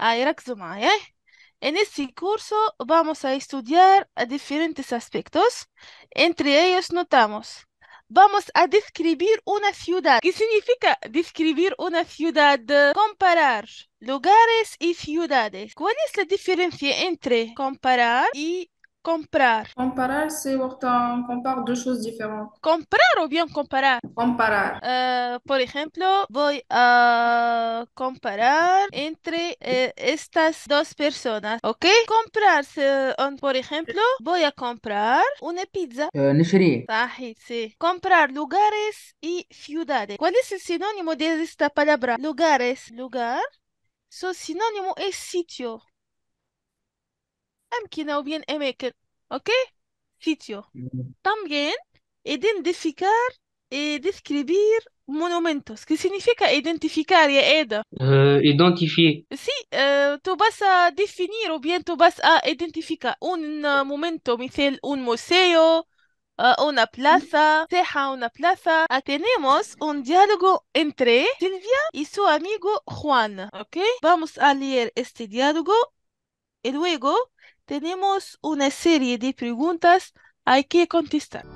Ah, en este curso vamos a estudiar diferentes aspectos. Entre ellos notamos, vamos a describir una ciudad. ¿Qué significa describir una ciudad? Comparar lugares y ciudades. ¿Cuál es la diferencia entre comparar y Comprar. Comparar, es... importante. on dos cosas diferentes. Comprar o bien comparar. Comparar. Eh, por ejemplo, voy a comparar entre eh, estas dos personas, ¿ok? Comprar, por ejemplo, voy a comprar una pizza. Eh, sí. Comprar lugares y ciudades. ¿Cuál es el sinónimo de esta palabra? Lugares. Lugar. Su sinónimo es sitio bien, sitio. Mm. También identificar y eh, describir monumentos. ¿Qué significa identificar, Eda? Eh, sí, eh, tú vas a definir o bien tú vas a identificar un momento, misal, un museo, una plaza, ceja, una plaza. Ah, tenemos un diálogo entre Silvia y su amigo Juan, ¿ok? Vamos a leer este diálogo y luego tenemos una serie de preguntas hay que contestar.